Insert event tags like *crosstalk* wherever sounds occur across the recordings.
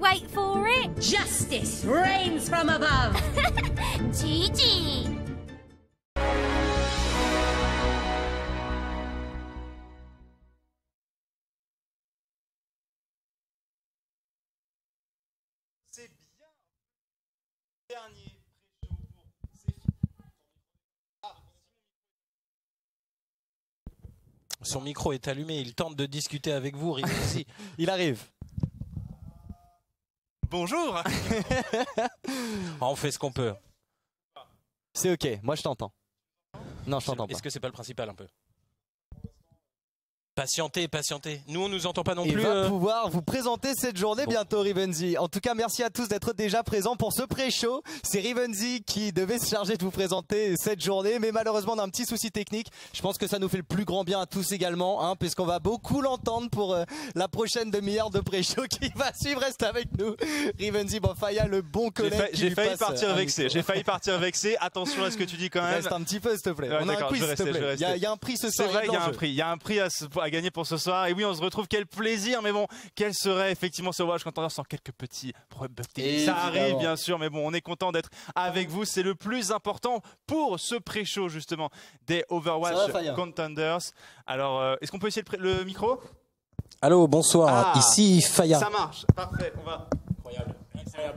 Wait for it. Justice reigns from above. Gigi. *laughs* C'est Son micro est allumé, il tente de discuter avec vous, *laughs* il arrive. Bonjour *laughs* On fait ce qu'on peut. C'est ok, moi je t'entends. Non, je t'entends pas. Est-ce que c'est pas le principal un peu Patientez, patientez. Nous, on nous entend pas non plus. plus. va euh. pouvoir vous présenter cette journée bientôt, Rivenzi. En tout cas, merci à tous d'être déjà présents pour ce pré-show. C'est Rivenzi qui devait se charger de vous présenter cette journée, mais malheureusement, d'un petit souci technique. Je pense que ça nous fait le plus grand bien à tous également, hein, puisqu'on va beaucoup l'entendre pour euh, la prochaine demi-heure de pré-show *laughs* qui va suivre. Reste avec nous, Rivenzi Faya, le bon collègue. J'ai failli, partir vexé. J'ai failli partir vexé. Attention à ce que tu dis quand même. Reste un petit peu, s'il te plaît. on a un quiz, s'il Il y, y, a un prix ce soir. C'est vrai, il y a un prix. Il y a un prix à ce gagner pour ce soir. Et oui, on se retrouve, quel plaisir, mais bon, quel serait effectivement ce voyage quand on sans quelques petits problèmes. Ça arrive bien sûr, mais bon, on est content d'être avec vous. C'est le plus important pour ce pré-show justement des Overwatch Contenders. Alors, euh, est-ce qu'on peut essayer le, micro Allô, bonsoir, ah, ici Faya. Ça marche, parfait, on va... Incroyable.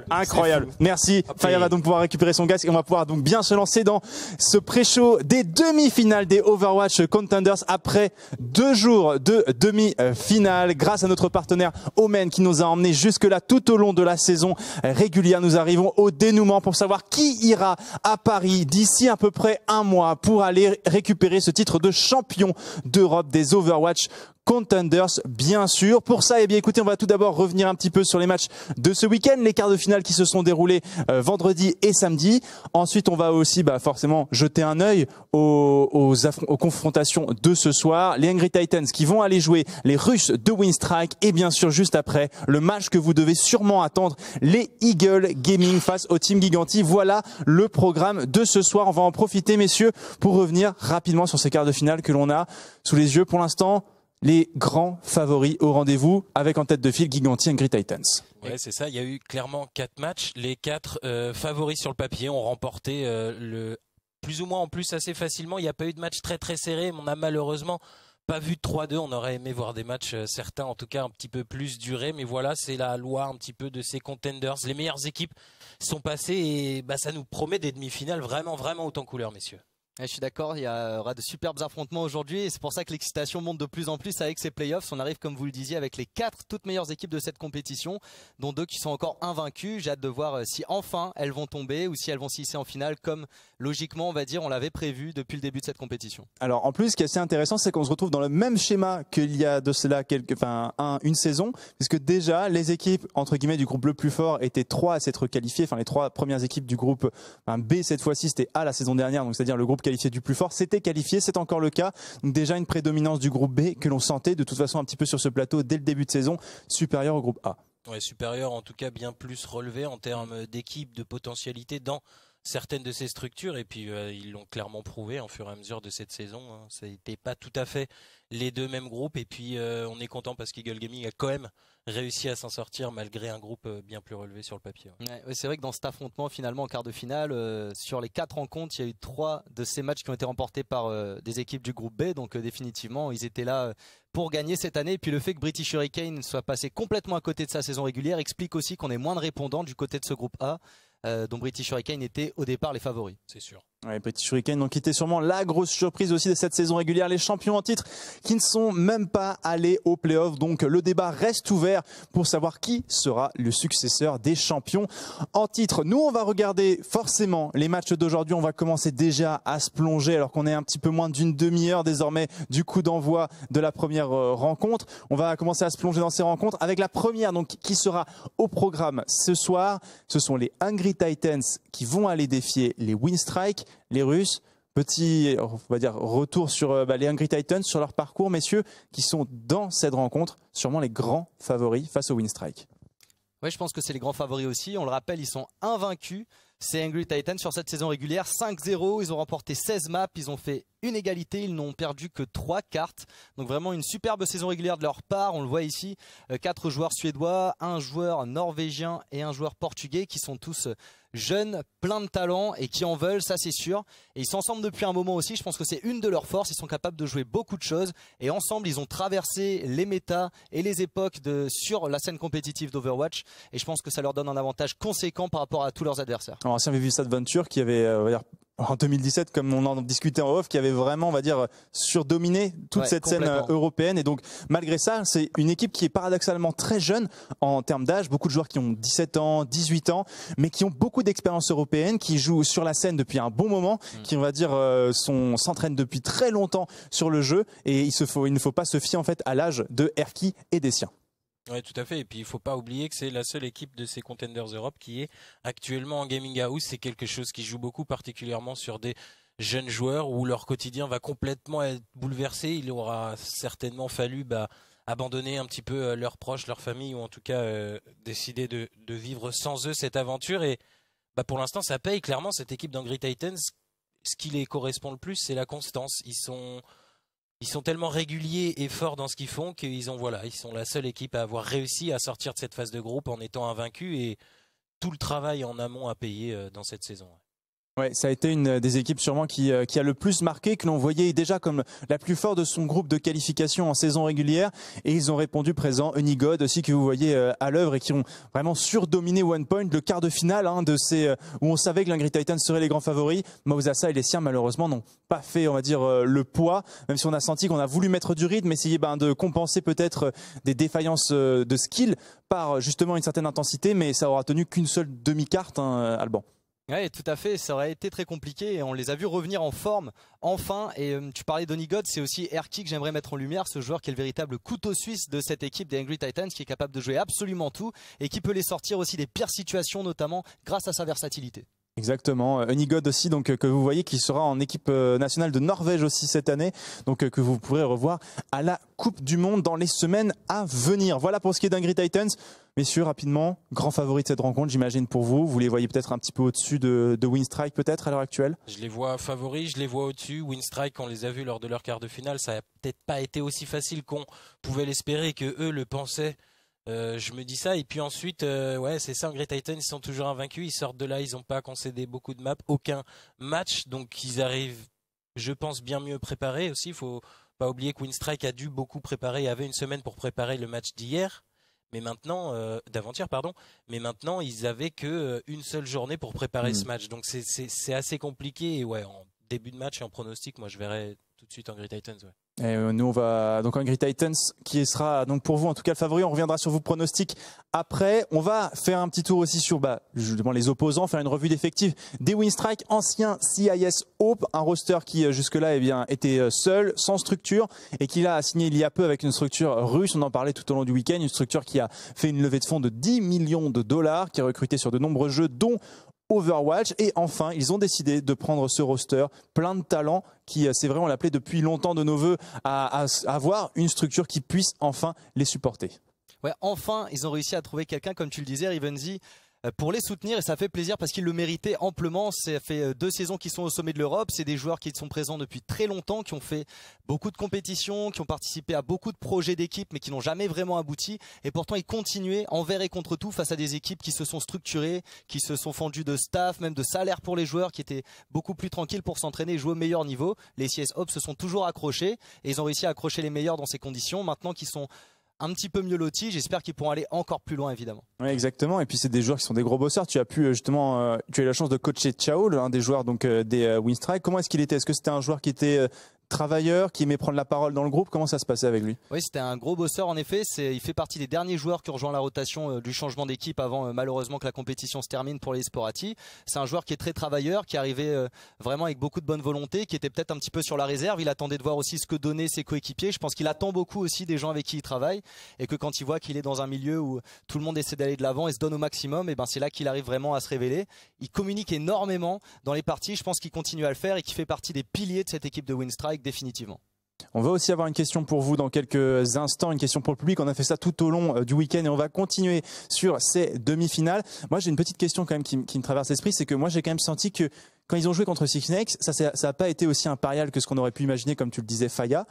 Incroyable. Merci. Fire va donc pouvoir récupérer son gaz et on va pouvoir donc bien se lancer dans ce pré-show des demi-finales des Overwatch Contenders après deux jours de demi-finale grâce à notre partenaire Omen qui nous a emmenés jusque là tout au long de la saison régulière. Nous arrivons au dénouement pour savoir qui ira à Paris d'ici à peu près un mois pour aller récupérer ce titre de champion d'Europe des Overwatch contenders, bien sûr. Pour ça, eh bien, écoutez, on va tout d'abord revenir un petit peu sur les matchs de ce week-end, les quarts de finale qui se sont déroulés euh, vendredi et samedi. Ensuite, on va aussi bah, forcément jeter un œil aux, aux, aux, confrontations de ce soir. Les Angry Titans qui vont aller jouer les Russes de Winstrike et bien sûr, juste après, le match que vous devez sûrement attendre, les Eagles Gaming face au Team Giganti. Voilà le programme de ce soir. On va en profiter, messieurs, pour revenir rapidement sur ces quarts de finale que l'on a sous les yeux pour l'instant les grands favoris au rendez-vous avec en tête de file Giganti Great Titans. Ouais, c'est ça. Il y a eu clairement quatre matchs. Les quatre euh, favoris sur le papier ont remporté euh, le plus ou moins en plus assez facilement. Il n'y a pas eu de match très très serré. on a malheureusement pas vu de 3-2. On aurait aimé voir des matchs, euh, certains en tout cas, un petit peu plus durés. Mais voilà, c'est la loi un petit peu de ces contenders. Les meilleures équipes sont passées et bah, ça nous promet des demi-finales vraiment, vraiment autant couleur, messieurs je suis d'accord, il y aura euh, de superbes affrontements aujourd'hui et c'est pour ça que l'excitation monte de plus en plus avec ces playoffs. On arrive, comme vous le disiez, avec les quatre toutes meilleures équipes de cette compétition, dont deux qui sont encore invaincues. J'ai hâte de voir euh, si enfin elles vont tomber ou si elles vont s'y en finale, comme logiquement, on va dire, on l'avait prévu depuis le début de cette compétition. Alors en plus, ce qui est assez intéressant, c'est qu'on se retrouve dans le même schéma qu'il y a de cela quelques, une saison, puisque déjà les équipes entre guillemets du groupe le plus fort étaient trois à s'être qualifiées. Enfin, les trois premières équipes du groupe ben, B cette fois-ci, c'était A la saison dernière, donc c'est-à-dire le groupe qualifié du plus fort C'était qualifié, c'est encore le cas. déjà une prédominance du groupe B que l'on sentait de toute façon un petit peu sur ce plateau dès le début de saison, supérieur au groupe A. Oui, supérieur en tout cas bien plus relevé en termes d'équipe, de potentialité dans certaines de ces structures et puis euh, ils l'ont clairement prouvé en fur et à mesure de cette saison. Hein. n'était pas tout à fait les deux mêmes groupes et puis euh, on est content parce qu'Eagle Gaming a quand même réussi à s'en sortir malgré un groupe euh, bien plus relevé sur le papier. c'est vrai que dans cet affrontement finalement en quart de finale, sur les quatre rencontres, il y a eu trois de ces matchs qui ont été remportés par des équipes du groupe B, donc définitivement ils étaient là pour gagner cette année. Et puis le fait que British Hurricane soit passé complètement à côté de sa saison régulière explique aussi qu'on est moins de répondants du côté de ce groupe A. Euh, dont British Hurricane était au départ les favoris. C'est sûr. Les petit Shuriken, donc qui était sûrement la grosse surprise aussi de cette saison régulière. Les champions en titre qui ne sont même pas allés au playoff. Donc le débat reste ouvert pour savoir qui sera le successeur des champions en titre. Nous, on va regarder forcément les matchs d'aujourd'hui. On va commencer déjà à se plonger alors qu'on est un petit peu moins d'une demi-heure désormais du coup d'envoi de la première euh, rencontre. On va commencer à se plonger dans ces rencontres avec la première donc qui sera au programme ce soir. Ce sont les Angry Titans qui vont aller défier les Winstrike les Russes. Petit, on va dire, retour sur euh, bah, les Hungry Titans, sur leur parcours, messieurs, qui sont dans cette rencontre sûrement les grands favoris face au Strike. Oui, je pense que c'est les grands favoris aussi. On le rappelle, ils sont invaincus. C'est Angry Titans, sur cette saison régulière. 5-0, ils ont remporté 16 maps, ils ont fait une égalité. Ils n'ont perdu que trois cartes. Donc vraiment une superbe saison régulière de leur part. On le voit ici, euh, quatre joueurs suédois, un joueur norvégien et un joueur portugais qui sont tous euh, jeunes, pleins de talent et qui en veulent, ça c'est sûr. Et ils s'ensemble depuis un moment aussi, je pense que c'est une de leurs forces, ils sont capables de jouer beaucoup de choses et ensemble ils ont traversé les méta et les époques de, sur la scène compétitive d'Overwatch et je pense que ça leur donne un avantage conséquent par rapport à tous leurs adversaires. Alors si on avait vu cette aventure qui avait euh, en 2017, comme on en discutait en off, qui avait vraiment, on va dire, surdominé toute cette scène euh, européenne. Et donc, malgré ça, c'est une équipe qui est paradoxalement très jeune en termes d'âge. Beaucoup de joueurs qui ont 17 ans, 18 ans, mais qui ont beaucoup d'expérience européenne, qui jouent sur la scène depuis un bon moment, mm. qui, on va dire, euh, s'entraînent depuis très longtemps sur le jeu. Et il, il ne faut pas se fier, en fait, à l'âge de Erki et des siens. Oui, tout à fait. Et puis, il faut pas oublier que c'est la seule équipe de ces Contenders Europe qui est actuellement en Gaming House. C'est quelque chose qui joue beaucoup, particulièrement sur des jeunes joueurs où leur quotidien va complètement être bouleversé. Il aura certainement fallu bah, abandonner un petit peu euh, leurs proches, leur famille, ou en tout cas euh, décider de, vivre sans eux cette aventure. Et bah, pour l'instant, ça paye. Clairement, cette équipe d'Angry Titans, ce qui les correspond le plus, c'est la constance. Ils sont ils sont tellement réguliers et forts dans ce qu'ils font qu'ils ont voilà, ils sont la seule équipe à avoir réussi à sortir de cette phase de groupe en étant invaincus et tout le travail en amont à payer euh, dans cette saison. Ouais, ça a été une des équipes sûrement euh, qui, a le plus marqué, que l'on voyait déjà comme la plus forte de son groupe de qualification en saison régulière. Et ils ont répondu présent. Unigod aussi que vous voyez euh, à l'œuvre et qui ont vraiment surdominé One Point, le quart de finale hein, de ces euh, où on savait que l'Ingrid Titan serait les grands favoris. Mausassa et les siens malheureusement n'ont pas fait, on va dire, le poids. Même si on a senti qu'on a voulu mettre du rythme, essayer ben, de compenser peut-être des défaillances de skill par justement une certaine intensité, mais ça aura tenu qu'une seule demi-carte, hein, Alban. Oui, tout à fait. Ça aurait été très compliqué et on les a vus revenir en forme enfin. Et euh, tu parlais d'Onigod, c'est aussi Erki que j'aimerais mettre en lumière, ce joueur qui est le véritable couteau suisse de cette équipe des Angry Titans, qui est capable de jouer absolument tout et qui peut les sortir aussi des pires situations, notamment grâce à sa versatilité. Exactement. Unigod euh, aussi, donc euh, que vous voyez, qui sera en équipe nationale de Norvège aussi cette année, donc que vous pourrez revoir à la Coupe du Monde dans les semaines à venir. Voilà pour ce qui est d'Angry Titans. Messieurs, rapidement, grand favori de cette rencontre, j'imagine pour vous. Vous les voyez peut-être un petit peu au-dessus de, de Winstrike, peut-être à l'heure actuelle Je les vois favoris, je les vois au-dessus. Winstrike, on les a vus lors de leur quart de finale, ça n'a peut-être pas été aussi facile qu'on pouvait l'espérer, que eux le pensaient. Euh, je me dis ça. Et puis ensuite, euh, ouais, c'est ça, en Great Titan, ils sont toujours invaincus. Ils sortent de là, ils n'ont pas concédé beaucoup de maps, aucun match. Donc ils arrivent, je pense, bien mieux préparés aussi. Il faut pas oublier que Winstrike a dû beaucoup préparer, il avait une semaine pour préparer le match d'hier mais maintenant euh, d'avant-hier pardon mais maintenant ils avaient qu'une euh, une seule journée pour préparer ce hmm. match donc c'est assez compliqué et ouais en début de match et en pronostic moi je verrais tout de suite en Great Titans ouais. Et euh, nous, on va donc Angry Titans, qui sera donc pour vous en tout cas le favori. On reviendra sur vos pronostics après. On va faire un petit tour aussi sur bah, justement les opposants, faire une revue d'effectifs des Winstrike, ancien CIS Hope, un roster qui euh, jusque-là eh était euh, seul, sans structure, et qui l'a signé il y a peu avec une structure russe. On en parlait tout au long du week-end, une structure qui a fait une levée de fonds de 10 millions de dollars, qui a recruté sur de nombreux jeux, dont Overwatch. Et enfin, ils ont décidé de prendre ce roster plein de talents qui, euh, c'est vraiment on l'appelait depuis longtemps de nos voeux, à, avoir une structure qui puisse enfin les supporter. Ouais, enfin, ils ont réussi à trouver quelqu'un, comme tu le disais, Rivenzi. Euh, pour les soutenir et ça fait plaisir parce qu'ils le méritaient amplement. Ça fait euh, deux saisons qu'ils sont au sommet de l'Europe. C'est des joueurs qui sont présents depuis très longtemps, qui ont fait beaucoup de compétitions, qui ont participé à beaucoup de projets d'équipe mais qui n'ont jamais vraiment abouti. Et pourtant, ils continuaient envers et contre tout face à des équipes qui se sont structurées, qui se sont fendues de staff, même de salaire pour les joueurs qui étaient beaucoup plus tranquilles pour s'entraîner et jouer au meilleur niveau. Les CS Hop se sont toujours accrochés et ils ont réussi à accrocher les meilleurs dans ces conditions. Maintenant qu'ils sont un petit peu mieux loti. J'espère qu'ils pourront aller encore plus loin, évidemment. Oui, exactement. Et puis, c'est des joueurs qui sont des gros bosseurs. Tu as pu, euh, justement, euh, tu as eu la chance de coacher Chao, l'un des joueurs donc, euh, des Winstrike. Comment est-ce qu'il était Est-ce que c'était un joueur qui était travailleur, qui aimait prendre la parole dans le groupe. Comment ça se passait avec lui Oui, c'était un gros bosseur en effet. il fait partie des derniers joueurs qui rejoint la rotation euh, du changement d'équipe avant euh, malheureusement que la compétition se termine pour les Sporati. C'est un joueur qui est très travailleur, qui arrivait euh, vraiment avec beaucoup de bonne volonté, qui était peut-être un petit peu sur la réserve. Il attendait de voir aussi ce que donnaient ses coéquipiers. Je pense qu'il attend beaucoup aussi des gens avec qui il travaille et que quand il voit qu'il est dans un milieu où tout le monde essaie d'aller de l'avant et se donne au maximum, et eh ben c'est là qu'il arrive vraiment à se révéler. Il communique énormément dans les parties. Je pense qu'il continue à le faire et qu'il fait partie des piliers de cette équipe de Winstrike définitivement. On va aussi avoir une question pour vous dans quelques instants, une question pour le public. On a fait ça tout au long euh, du week-end et on va continuer sur ces demi-finales. Moi, j'ai une petite question quand même qui, me traverse l'esprit, c'est que moi, j'ai quand même senti que quand ils ont joué contre Six Next, ça n'a pas été aussi impérial que ce qu'on aurait pu imaginer, comme tu le disais, Faya.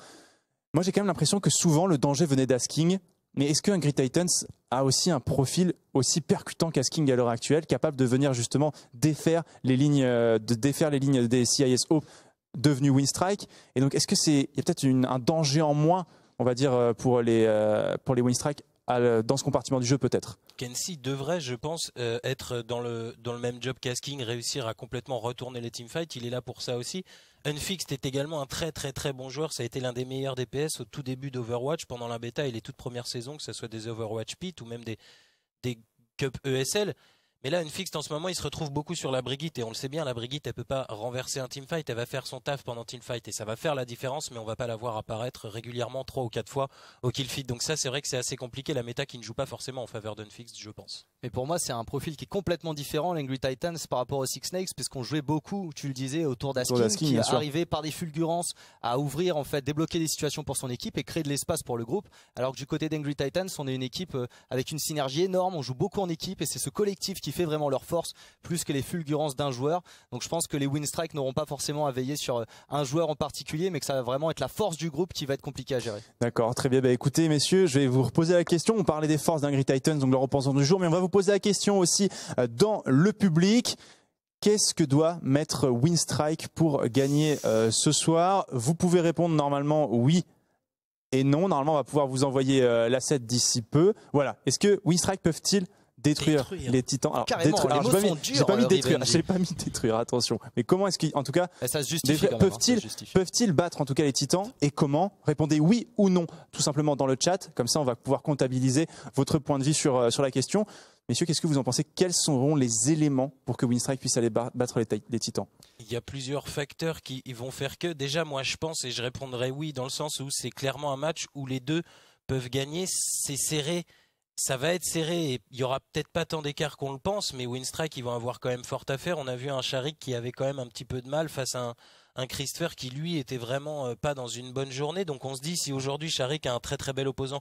Moi, j'ai quand même l'impression que souvent, le danger venait d'Asking. Mais est-ce qu'un Great Titans a aussi un profil aussi percutant qu'Asking à l'heure actuelle, capable de venir justement défaire les lignes, euh, de défaire les lignes des CISO devenu Winstrike. Et donc, est-ce que c'est, y a peut-être un danger en moins, on va dire, euh, pour les, euh, pour les Winstrike dans ce compartiment du jeu peut-être. Kensi devrait, je pense, euh, être dans le, dans le même job qu'Asking, réussir à complètement retourner les teamfights. Il est là pour ça aussi. Unfixed est également un très très très bon joueur. Ça a été l'un des meilleurs DPS au tout début d'Overwatch, pendant la bêta et les toutes premières saisons, que ce soit des Overwatch Pit ou même des, des Cup ESL. Mais là, une fixe en ce moment, il se retrouve beaucoup sur la Brigitte et on le sait bien, la Brigitte, elle peut pas renverser un team fight. elle va faire son taf pendant teamfight et ça va faire la différence, mais on va pas la voir apparaître régulièrement trois ou quatre fois au kill feed. Donc ça, c'est vrai que c'est assez compliqué, la méta qui ne joue pas forcément en faveur d'Unfixed, je pense. Mais pour moi, c'est un profil qui est complètement différent, l'Angry Titans, par rapport aux Six Snakes, puisqu'on jouait beaucoup, tu le disais, autour d'Askin, qui est arrivé par des fulgurances à ouvrir, en fait, débloquer des situations pour son équipe et créer de l'espace pour le groupe. Alors que du côté d'Angry Titans, on est une équipe euh, avec une synergie énorme, on joue beaucoup en équipe et c'est ce collectif qui fait vraiment leur force, plus que les fulgurances d'un joueur. Donc je pense que les win strike n'auront pas forcément à veiller sur euh, un joueur en particulier, mais que ça va vraiment être la force du groupe qui va être compliquée à gérer. D'accord, très bien. Bah, écoutez, messieurs, je vais vous reposer la question. On parlait des forces d'Angry Titans, donc leur repensant du jour, mais on va poser la question aussi euh, dans le public. Qu'est-ce que doit mettre Winstrike pour gagner euh, ce soir Vous pouvez répondre normalement oui et non. Normalement, on va pouvoir vous envoyer euh, l'asset d'ici peu. Voilà. Est-ce que Winstrike peuvent-ils détruire, les titans Alors, détruire. Alors pas mis, détruire. J'ai pas mis détruire. Attention. Mais comment est-ce qu'ils, en tout cas, hein, peuvent-ils peuvent-ils battre en tout cas les titans Et comment Répondez oui ou non, tout simplement dans le chat. Comme ça, on va pouvoir comptabiliser votre point de vue sur sur la question. Messieurs, qu'est-ce que vous en pensez Quels seront les éléments pour que Winstrike puisse aller battre les, Titans Il y a plusieurs facteurs qui vont faire que. Déjà, moi, je pense, et je répondrai oui, dans le sens où c'est clairement un match où les deux peuvent gagner. C'est serré. Ça va être serré et il y aura peut-être pas tant d'écart qu'on le pense, mais Winstrike, ils vont avoir quand même fort à faire. On a vu un Charik qui avait quand même un petit peu de mal face à un, un Christopher qui lui était vraiment euh, pas dans une bonne journée. Donc on se dit si aujourd'hui Charik a un très très bel opposant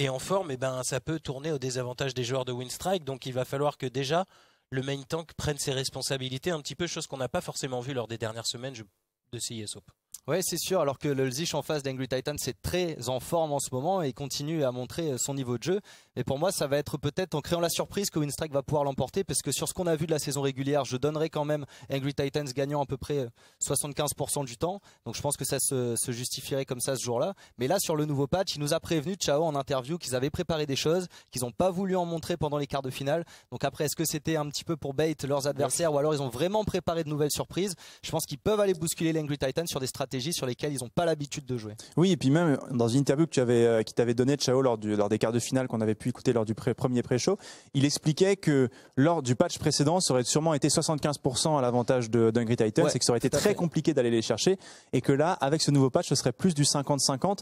et en forme, et eh ben, ça peut tourner au désavantage des joueurs de Strike, Donc il va falloir que déjà le main tank prenne ses responsabilités un petit peu, chose qu'on n'a pas forcément vu lors des dernières semaines de CISOP. Ouais, c'est sûr. Alors que le en face d'Angry Titans c'est très en forme en ce moment et continue à montrer euh, son niveau de jeu. Mais pour moi, ça va être peut-être en créant la surprise que Winstrike va pouvoir l'emporter parce que sur ce qu'on a vu de la saison régulière, je donnerais quand même Angry Titans gagnant à peu près 75% euh, du temps. Donc je pense que ça se, justifierait comme ça ce jour-là. Mais là, sur le nouveau patch, il nous a prévenu, Chao, en interview, qu'ils avaient préparé des choses, qu'ils n'ont pas voulu en montrer pendant les quarts de finale. Donc après, est-ce que c'était un petit peu pour bait leurs adversaires ou alors ils ont vraiment préparé de nouvelles surprises Je pense qu'ils peuvent aller bousculer l'Angry Titans sur des stratégies sur lesquelles ils n'ont pas l'habitude de jouer. Oui, et puis même euh, dans une interview que tu avais, euh, qui t'avait de Chao lors, du, lors des quarts de finale qu'on avait pu écouter lors du premier pré-show, il expliquait que lors du patch précédent, ça aurait sûrement été 75% à l'avantage de d'Hungry Titans c'est et que ça aurait été très compliqué d'aller les chercher et que là, avec ce nouveau patch, ce serait plus du 50-50.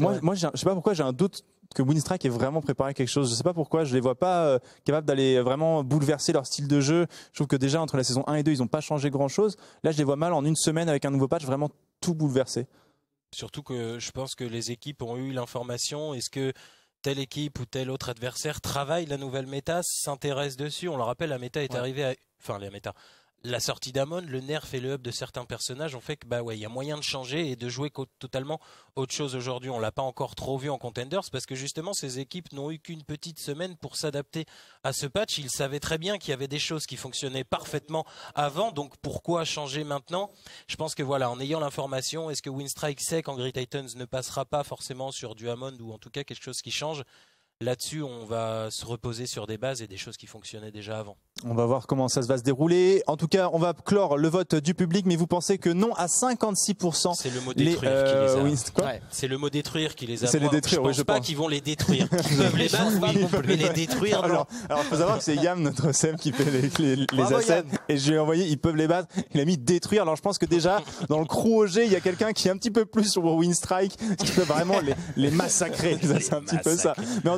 moi, moi je sais pas pourquoi j'ai un doute que Winstrack est vraiment préparé quelque chose. Je ne sais pas pourquoi, je ne les vois pas euh, capables d'aller vraiment bouleverser leur style de jeu. Je trouve que déjà entre la saison 1 et 2, ils n'ont pas changé grand-chose. Là, je les vois mal en une semaine avec un nouveau patch vraiment tout bouleversé. Surtout que je pense que les équipes ont eu l'information. Est-ce que telle équipe ou tel autre adversaire travaille la nouvelle méta, s'intéresse dessus On le rappelle, la méta est arrivée à... Enfin, la méta la sortie d'Amon, le nerf et le hub de certains personnages ont fait que bah ouais, il y a moyen de changer et de jouer totalement autre chose aujourd'hui. On l'a pas encore trop vu en contenders parce que justement ces équipes n'ont eu qu'une petite semaine pour s'adapter à ce patch. Ils savaient très bien qu'il y avait des choses qui fonctionnaient parfaitement avant, donc pourquoi changer maintenant Je pense que voilà, en ayant l'information, est-ce que Winstrike sait qu'Angry Titans ne passera pas forcément sur du Amond ou en tout cas quelque chose qui change là-dessus, on va se reposer sur des bases et des choses qui fonctionnaient déjà avant. On va voir comment ça va se dérouler. En tout cas, on va clore le vote du public, mais vous pensez que non à 56% C'est le mot détruire qui les euh, a. c'est C'est le mot détruire qui les a. C'est les détruire, je pense pas qu'ils vont les détruire. *laughs* Ils peuvent les battre, oui, mais les détruire. Alors, il faut savoir que c'est Yam, notre SEM, qui fait les, les, assets, Et je lui ai envoyé, ils peuvent les battre. Il a mis détruire. Alors, je pense que déjà, dans le crew OG, il y a quelqu'un qui est un petit peu plus sur Winstrike qui peut vraiment les, massacrer. *laughs* c'est un petit peu ça.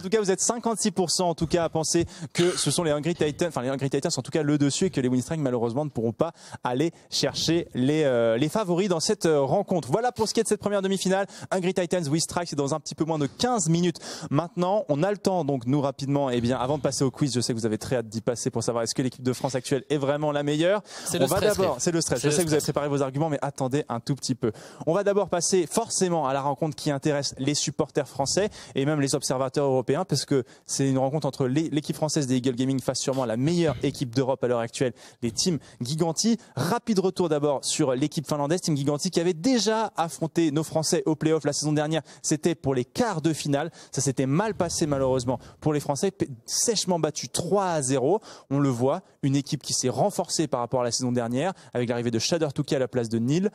En tout cas, vous êtes 56% en tout cas à penser que ce sont les Hungry Titans, enfin les Hungry Titans sont en tout cas le dessus et que les Winstrings malheureusement ne pourront pas aller chercher les, euh, favoris dans cette euh, rencontre. Voilà pour ce qui est de cette première demi-finale. Hungry Titans, Winstrike, c'est dans un petit peu moins de 15 minutes maintenant. On a le temps donc nous rapidement, et eh bien avant de passer au quiz, je sais que vous avez très hâte d'y passer pour savoir est-ce que l'équipe de France actuelle est vraiment la meilleure. On va d'abord, c'est le stress. Je sais que vous avez préparé vos arguments, mais attendez un tout petit peu. On va d'abord passer forcément à la rencontre qui intéresse les supporters français et même les observateurs européens parce que c'est une rencontre entre l'équipe française des Eagle Gaming face sûrement à la meilleure équipe d'Europe à l'heure actuelle, les teams Giganti. Rapide retour d'abord sur l'équipe finlandaise, Team Giganti qui avait déjà affronté nos Français au playoff la saison dernière. C'était pour les quarts de finale. Ça s'était mal passé malheureusement pour les Français, sèchement battu 3 à 0. On le voit, une équipe qui s'est renforcée par rapport à la saison dernière avec l'arrivée de Shader Touki à la place de Nil.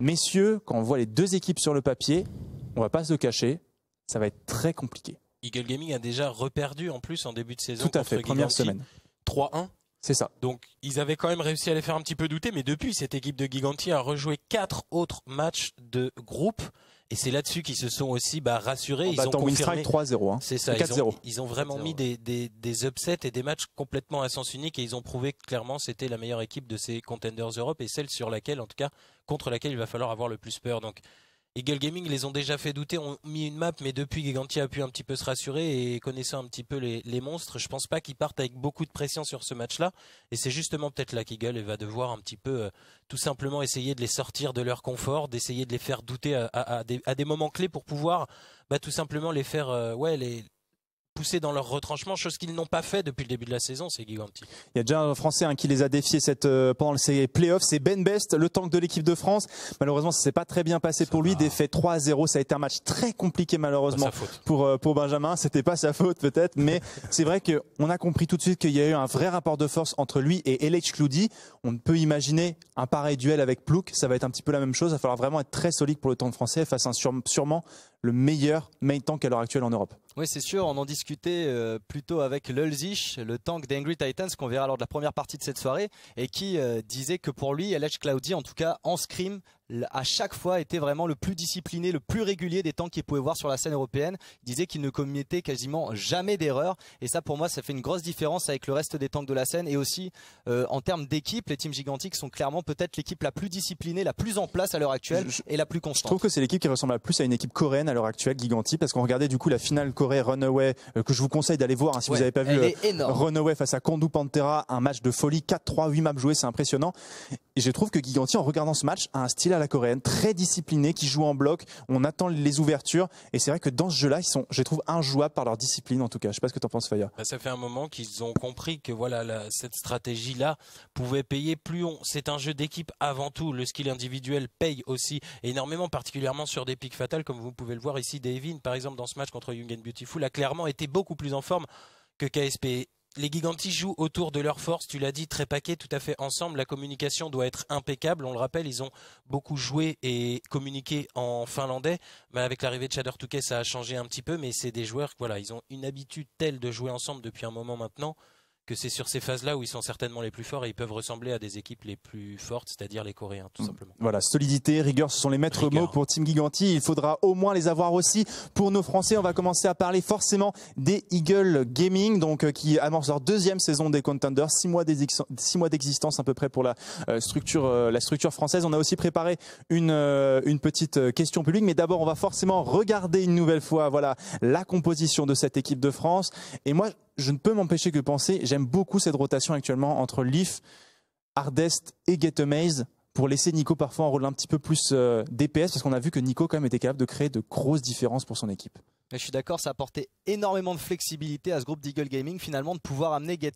Messieurs, quand on voit les deux équipes sur le papier, on va pas se cacher, ça va être très compliqué. Eagle Gaming a déjà reperdu en plus en début de saison. Tout à fait, première semaine. 3-1. C'est ça. Donc ils avaient quand même réussi à les faire un petit peu douter, mais depuis cette équipe de Giganti a rejoué quatre autres matchs de groupe. Et c'est là-dessus qu'ils se sont aussi bah, rassurés. ils ont confirmé. 3-0. Hein. Ils ont, vraiment mis des, upsets et des matchs complètement à sens unique et ils ont prouvé que clairement c'était la meilleure équipe de ces Contenders Europe et celle sur laquelle, en tout cas, contre laquelle il va falloir avoir le plus peur. Donc Eagle Gaming les ont déjà fait douter, ont mis une map, mais depuis Giganti a pu un petit peu se rassurer et connaissant un petit peu les, monstres, je pense pas qu'ils partent avec beaucoup de pression sur ce match-là. Et c'est justement peut-être là qu'Eagle va devoir un petit peu euh, tout simplement essayer de les sortir de leur confort, d'essayer de les faire douter à, des, moments clés pour pouvoir bah, tout simplement les faire euh, ouais les, pousser dans leur retranchement, chose qu'ils n'ont pas fait depuis le début de la saison, c'est Giganti. Il y a déjà un Français hein, qui les a défiés cette, euh, pendant ces playoffs, c'est Ben Best, le tank de l'équipe de France. Malheureusement, ça s'est pas très bien passé pour lui, défait 3-0, ça a été un match très compliqué malheureusement pour, euh, pour Benjamin, c'était pas sa faute peut-être, mais *laughs* c'est vrai qu'on a compris tout de suite qu'il y a eu un vrai rapport de force entre lui et LH Cloudy. On ne peut imaginer un pareil duel avec Plouk, ça va être un petit peu la même chose, il va falloir vraiment être très solide pour le tank français face à un sûrement le meilleur main tank à l'heure actuelle en Europe. Oui, c'est sûr. On en discutait euh, plutôt avec Lelzish, le tank d'Angry Titans, qu'on verra lors de la première partie de cette soirée, et qui euh, disait que pour lui, LH Cloudy, en tout cas en scrim, à chaque fois était vraiment le plus discipliné, le plus régulier des temps qu'il pouvait voir sur la scène européenne. Il disait qu'il ne commettait quasiment jamais d'erreur et ça pour moi ça fait une grosse différence avec le reste des tanks de la scène et aussi euh, en termes d'équipe, les teams gigantiques sont clairement peut-être l'équipe la plus disciplinée, la plus en place à l'heure actuelle et la plus constante. Je trouve que c'est l'équipe qui ressemble la plus à une équipe coréenne à l'heure actuelle, Giganti, parce qu'on regardait du coup la finale Corée Runaway euh, que je vous conseille d'aller voir hein, si vous n'avez pas vu euh, Runaway face à Kondu Pantera, un match de folie, 4-3, 8 maps joués c'est impressionnant. Et je trouve que Giganti, en regardant ce match, a un style à la coréenne très discipliné, qui joue en bloc. On attend les ouvertures. Et c'est vrai que dans ce jeu-là, ils sont, je trouve, injouables par leur discipline, en tout cas. Je ne sais pas ce que tu en penses, Faya. Bah, ça fait un moment qu'ils ont compris que voilà, cette stratégie-là pouvait payer. Plus haut. c'est un jeu d'équipe avant tout. Le skill individuel paye aussi énormément, particulièrement sur des pics fatales, comme vous pouvez le voir ici. Davin, par exemple, dans ce match contre Young Beautiful, a clairement été beaucoup plus en forme que KSP les Gigantis jouent autour de leurs forces, tu l'as dit, très paquet, tout à fait ensemble. La communication doit être impeccable. On le rappelle, ils ont beaucoup joué et communiqué en finlandais. Mais bah, avec l'arrivée de 2 Touquet, ça a changé un petit peu, mais c'est des joueurs, voilà, ils ont une habitude telle de jouer ensemble depuis un moment maintenant que c'est sur ces phases-là où ils sont certainement les plus forts et ils peuvent ressembler à des équipes les plus fortes, c'est-à-dire les Coréens, tout mm. simplement. Voilà, solidité, rigueur, ce sont les maîtres mots pour Team Giganti. Il faudra au moins les avoir aussi pour nos Français. On va commencer à parler forcément des Eagle Gaming, donc euh, qui amorce leur deuxième saison des Contenders, six mois d'existence à peu près pour la euh, structure, euh, la structure française. On a aussi préparé une, une petite question publique, mais d'abord on va forcément regarder une nouvelle fois, voilà, la composition de cette équipe de France. Et moi, je ne peux m'empêcher que de penser, j'aime beaucoup cette rotation actuellement entre Leaf, Hardest et Get pour laisser Nico parfois en rôle un petit peu plus euh, DPS parce qu'on a vu que Nico quand était capable de créer de grosses différences pour son équipe je suis d'accord, ça a apporté énormément de flexibilité à ce groupe d'Eagle Gaming finalement de pouvoir amener Get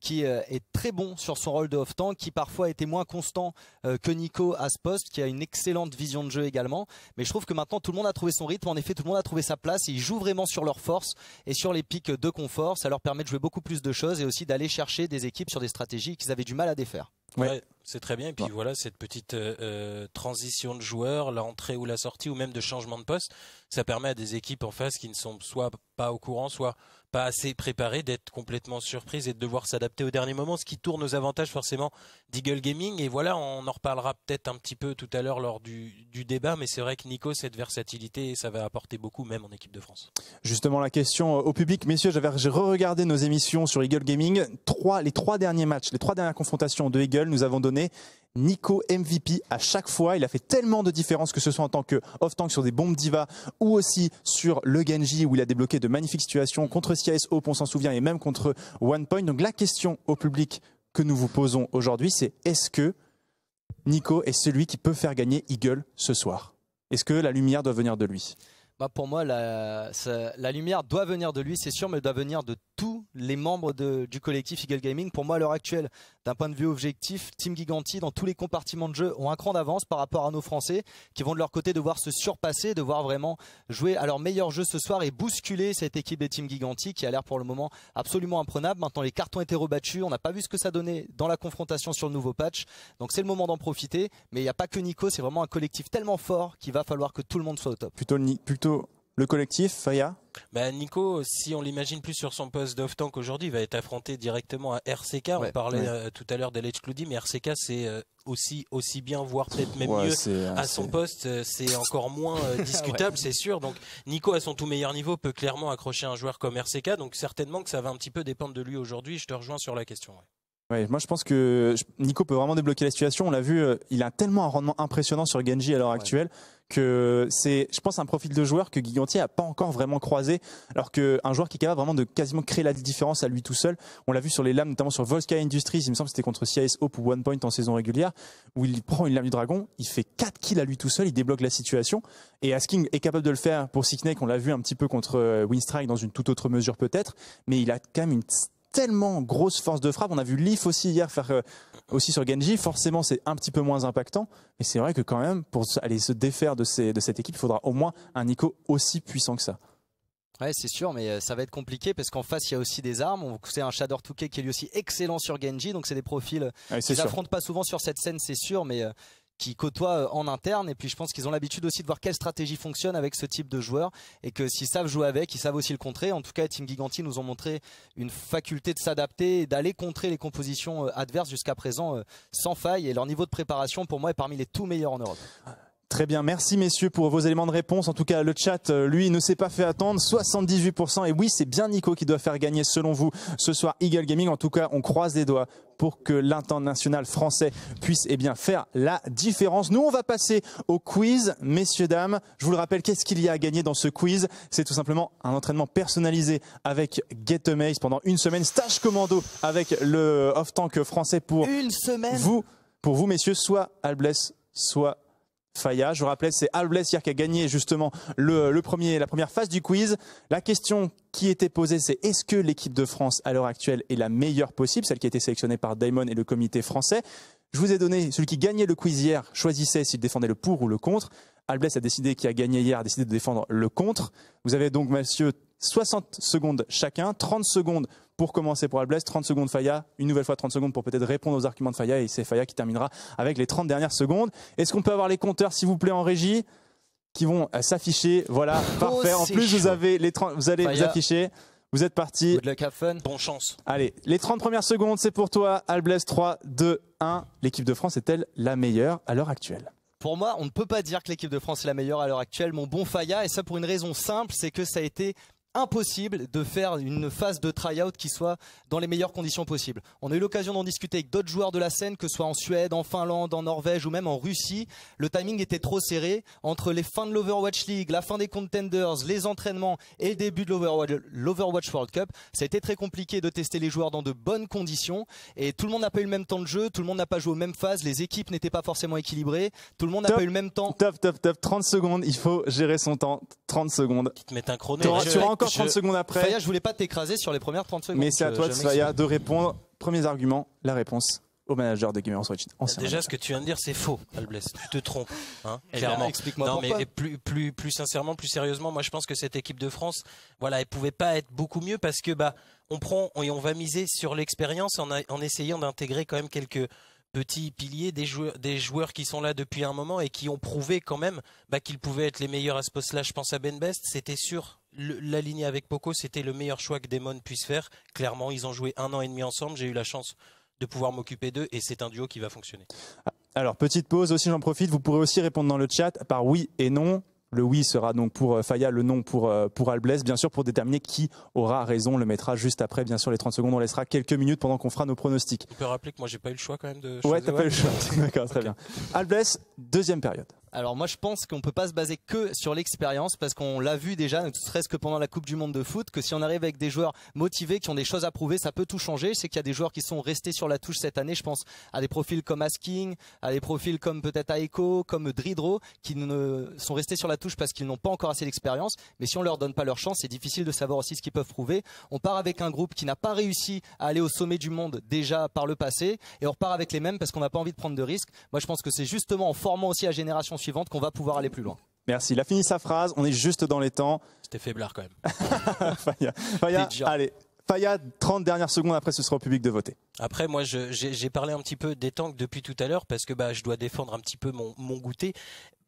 qui euh, est très bon sur son rôle de off-tank, qui parfois était moins constant euh, que Nico à ce poste, qui a une excellente vision de jeu également. Mais je trouve que maintenant tout le monde a trouvé son rythme, en effet tout le monde a trouvé sa place, et ils jouent vraiment sur leurs forces et sur les pics de confort, ça leur permet de jouer beaucoup plus de choses et aussi d'aller chercher des équipes sur des stratégies qu'ils avaient du mal à défaire. Ouais. c'est très bien. Et puis bah. voilà, cette petite euh, euh, transition de joueur, l'entrée ou la sortie, ou même de changement de poste, ça permet à des équipes en face qui ne sont soit pas au courant, soit pas assez préparé d'être complètement surprise et de devoir s'adapter au dernier moment, ce qui tourne aux avantages forcément d'Eagle Gaming. Et voilà, on en reparlera peut-être un petit peu tout à l'heure lors du, du, débat, mais c'est vrai que Nico, cette versatilité, ça va apporter beaucoup, même en équipe de France. Justement, la question euh, au public, messieurs, j'ai re-regardé nos émissions sur Eagle Gaming. Trois, les trois derniers matchs, les trois dernières confrontations de Eagle, nous avons donné Nico MVP à chaque fois. Il a fait tellement de différence que ce soit en tant que off-tank sur des bombes diva ou aussi sur le Genji où il a débloqué de magnifiques situations contre CISO, on s'en souvient, et même contre OnePoint. Point. Donc la question au public que nous vous posons aujourd'hui, c'est est-ce que Nico est celui qui peut faire gagner Eagle ce soir Est-ce que la lumière doit venir de lui bah, pour moi, la, la, lumière doit venir de lui, c'est sûr, mais doit venir de tous les membres du collectif Eagle Gaming. Pour moi, à l'heure actuelle, d'un point de vue objectif, Team Giganti, dans tous les compartiments de jeu, ont un cran d'avance par rapport à nos Français, qui vont de leur côté devoir se surpasser, devoir vraiment jouer à leur meilleur jeu ce soir et bousculer cette équipe des Team Giganti, qui a l'air pour le moment absolument imprenable. Maintenant, les cartons étaient rebattus, on n'a pas vu ce que ça donnait dans la confrontation sur le nouveau patch, donc c'est le moment d'en profiter. Mais il n'y a pas que Nico, c'est vraiment un collectif tellement fort qu'il va falloir que tout le monde soit au top. Plutôt, plutôt le collectif, Faya bah, Nico, si on l'imagine plus sur son poste d'off tank aujourd'hui, va être affronté directement à RCK. on parlait euh, tout à l'heure d'Alec Cloudy, mais RCK c'est euh, aussi aussi bien, voire peut-être même mieux à hein, son poste. Euh, c'est encore moins *laughs* discutable, c'est sûr. Donc Nico à son tout meilleur niveau peut clairement accrocher un joueur comme RCK. Donc certainement que ça va un petit peu dépendre de lui aujourd'hui. Je te rejoins sur la question. moi je pense que Nico peut vraiment débloquer la situation. On l'a vu, il a tellement un rendement impressionnant sur Genji à l'heure actuelle que c'est, je pense, un profil de joueur que Gigantier a pas encore vraiment croisé, alors qu'un joueur qui est capable vraiment de quasiment créer la différence à lui tout seul, on l'a vu sur les lames, notamment sur Volskaya Industries, il me semble c'était contre CIS Hope ou One Point en saison régulière, où il prend une lame du dragon, il fait 4 kills à lui tout seul, il débloque la situation, et Asking est capable de le faire pour Siknek on l'a vu un petit peu contre euh, Winstrike dans une toute autre mesure peut-être, mais il a quand même une tellement grosse force de frappe. On a vu Leaf aussi hier faire euh, aussi sur Genji. Forcément, c'est un petit peu moins impactant. Mais c'est vrai que quand même, pour aller se défaire de, de cette équipe, il faudra au moins un Nico aussi puissant que ça. Ouais, c'est sûr, mais euh, ça va être compliqué parce qu'en face, il y a aussi des armes. On C'est un Shador Touquet qui est lui aussi excellent sur Genji, donc c'est des profils ouais, qui s'affrontent pas souvent sur cette scène, c'est sûr, mais euh, qui côtoient euh, en interne. Et puis je pense qu'ils ont l'habitude aussi de voir quelle stratégie fonctionne avec ce type de joueur et que s'ils savent jouer avec, ils savent aussi le contrer. En tout cas, Team Giganti nous ont montré une faculté de s'adapter et d'aller contrer les compositions euh, adverses jusqu'à présent euh, sans faille. Et leur niveau de préparation, pour moi, est parmi les tout meilleurs en Europe. Ah, Très bien, merci messieurs pour vos éléments de réponse. En tout cas, le chat, euh, lui, ne s'est pas fait attendre. 78%, et oui, c'est bien Nico qui doit faire gagner, selon vous, ce soir Eagle Gaming. En tout cas, on croise les doigts pour que l'international français puisse eh bien, faire la différence. Nous, on va passer au quiz. Messieurs, dames, je vous le rappelle, qu'est-ce qu'il y a à gagner dans ce quiz C'est tout simplement un entraînement personnalisé avec Get pendant une semaine. Stage commando avec le off-tank français pour, une semaine. vous, pour vous, messieurs, soit Albless, soit Faya. Je vous rappelais, c'est Alves hier qui a gagné justement le, premier, la première phase du quiz. La question qui était posée, c'est est-ce que l'équipe de France à l'heure actuelle est la meilleure possible, celle qui a été sélectionnée par Damon et le comité français Je vous ai donné celui qui gagnait le quiz hier, choisissait s'il défendait le pour ou le contre. Alves a décidé qui a gagné hier, a décidé de défendre le contre. Vous avez donc, monsieur, 60 secondes chacun, 30 secondes pour commencer pour Albless. 30 secondes Faya, une nouvelle fois 30 secondes pour peut-être répondre aux arguments de Faya et c'est Faya qui terminera avec les 30 dernières secondes. Est-ce qu'on peut avoir les compteurs s'il vous plaît en régie qui vont euh, s'afficher Voilà, oh, parfait. en plus vous avez les 30, vous allez afficher. Vous êtes parti. Good luck, have Bon chance. Allez, les 30 premières secondes, c'est pour toi. Albless 3, 2, 1. L'équipe de France est-elle la meilleure à l'heure actuelle pour moi, on ne peut pas dire que l'équipe de France est la meilleure à l'heure actuelle, mon bon Faya, et ça pour une raison simple, c'est que ça a été impossible de faire une phase de try-out qui soit dans les meilleures conditions possibles. On a eu l'occasion d'en discuter avec d'autres joueurs de la scène, que ce soit en Suède, en Finlande, en Norvège ou même en Russie. Le timing était trop serré entre les fins de l'Overwatch League, la fin des contenders, les entraînements et le début de l'Overwatch World Cup. Ça a été très compliqué de tester les joueurs dans de bonnes conditions et tout le monde n'a pas eu le même temps de jeu, tout le monde n'a pas joué aux mêmes phases, les équipes n'étaient pas forcément équilibrées, tout le monde n'a pas eu le même temps. Top, top, top, 30 secondes, il faut gérer son temps, 30 secondes. Tu te mets un chrono. 30 secondes après. Faya, je voulais pas t'écraser sur les premières 30 secondes. Mais c'est à euh, toi, Faya, de répondre. premier argument la réponse au manager de of Thrones. Bah, déjà, ce que tu viens de dire, c'est faux, Albless. Tu te trompes, hein, eh clairement. Explique-moi non, mais plus, plus, plus sincèrement, plus sérieusement, moi, je pense que cette équipe de France, voilà, elle pouvait pas être beaucoup mieux parce que, bah, on prend et on va miser sur l'expérience en, essayant d'intégrer quand même quelques petits piliers, des joueurs, des joueurs qui sont là depuis un moment et qui ont prouvé quand même bah, qu'ils pouvaient être les meilleurs à ce poste-là. Je pense à Ben Best, c'était sûr l'aligner avec Poco, c'était le meilleur choix que Daemon puisse faire. Clairement, ils ont joué un an et demi ensemble. J'ai eu la chance de pouvoir m'occuper d'eux et c'est un duo qui va fonctionner. Ah, alors, petite pause aussi, j'en profite. Vous pourrez aussi répondre dans le chat par oui et non. Le oui sera donc pour euh, Faya, le non pour, euh, pour Alblès, bien sûr, pour déterminer qui aura raison. le mettra juste après, bien sûr, les 30 secondes. On laissera quelques minutes pendant qu'on fera nos pronostics. Tu peux rappeler que moi, j'ai pas eu le choix quand même de. Ouais, t'as pas eu le choix. *laughs* D'accord, très bien. Alblès, deuxième période. Alors moi je pense qu'on peut pas se baser que sur l'expérience parce qu'on l'a vu déjà, ne serait-ce que pendant la Coupe du Monde de foot, que si on arrive avec des joueurs motivés qui ont des choses à prouver, ça peut tout changer. C'est qu'il y a des joueurs qui sont restés sur la touche cette année. Je pense à des profils comme Asking, à des profils comme peut-être Aiko, comme Dridro, qui ne sont restés sur la touche parce qu'ils n'ont pas encore assez d'expérience. Mais si on leur donne pas leur chance, c'est difficile de savoir aussi ce qu'ils peuvent prouver. On part avec un groupe qui n'a pas réussi à aller au sommet du monde déjà par le passé et on repart avec les mêmes parce qu'on n'a pas envie de prendre de risques. Moi je pense que c'est justement en formant aussi la génération qu'on va pouvoir aller plus loin. Merci, il a fini sa phrase, on est juste dans les temps. C'était faiblard quand même. *laughs* Faya, allez, 30 dernières secondes après, ce sera au public de voter. Après, moi, j'ai parlé un petit peu des tanks depuis tout à l'heure parce que bah, je dois défendre un petit peu mon, mon goûter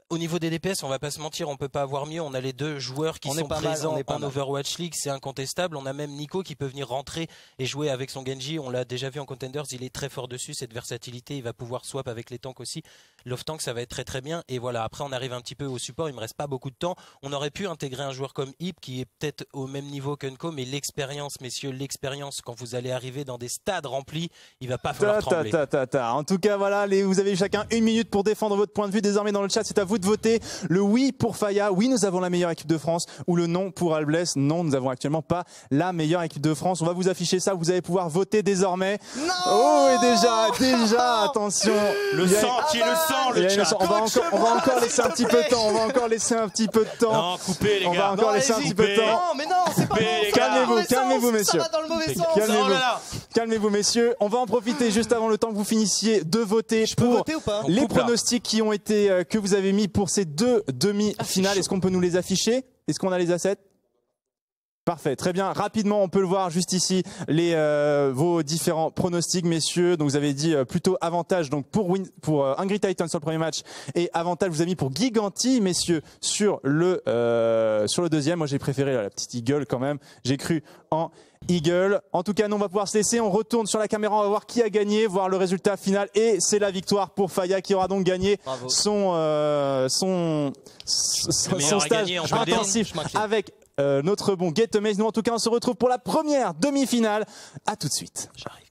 au niveau des DPS, on va pas se mentir, on peut pas avoir mieux. On a les deux joueurs qui sont présents en Overwatch League, c'est incontestable. On a même Nico qui peut venir rentrer et jouer avec son Genji. On l'a déjà vu en Contenders, il est très fort dessus, cette versatilité. Il va pouvoir swap avec les tanks aussi. L'off tank, ça va être très très bien. Et voilà, après on arrive un petit peu au support. Il me reste pas beaucoup de temps. On aurait pu intégrer un joueur comme Hip qui est peut-être au même niveau qu'Unco, mais l'expérience, messieurs, l'expérience quand vous allez arriver dans des stades remplis, il va pas falloir ta, trembler. en tout cas, voilà, vous avez chacun une minute pour défendre votre point de vue. Désormais dans le chat, c'est à vous de voter le oui pour Faya, oui nous avons la meilleure équipe de France, ou le non pour Albles, non nous n'avons actuellement pas la meilleure équipe de France. On va vous afficher ça, vous allez pouvoir voter désormais. oh et déjà, déjà, attention. Le sang, qui est le ah sang, bah le chat. On, va encore, laisser un petit peu de temps, on va encore laisser un petit peu de temps. Non, coupez les gars. On va encore laisser un petit peu de temps. Non, mais non, c'est pas Calmez-vous, calmez-vous messieurs. Ça va dans le mauvais sens. Calmez-vous. Oh calmez-vous messieurs. On va en profiter juste avant le temps que vous finissiez de voter Je pour voter les pronostics qui ont été, euh, que vous avez mis pour ces deux demi-finales. Est-ce qu'on peut nous les afficher Est-ce qu'on a les assets Parfait, très bien. Rapidement, on peut le voir juste ici, les, euh, vos différents pronostics, messieurs. Donc, vous avez dit euh, plutôt avantage donc pour, Win pour euh, Ingrid Titan sur le premier match et avantage, vous avez mis pour Giganti, messieurs, sur le, sur le deuxième. Moi, j'ai préféré la petite Eagle quand même. J'ai cru en Eagle. En tout cas, nous, on va pouvoir se laisser. On retourne sur la caméra, on va voir qui a gagné, voir le résultat final. Et c'est la victoire pour Faya qui aura donc gagné son, son, son, son stage intensif avec euh, notre bon Get Maze. Nous, en tout cas, on se retrouve pour la première demi-finale. À tout de suite. J'arrive.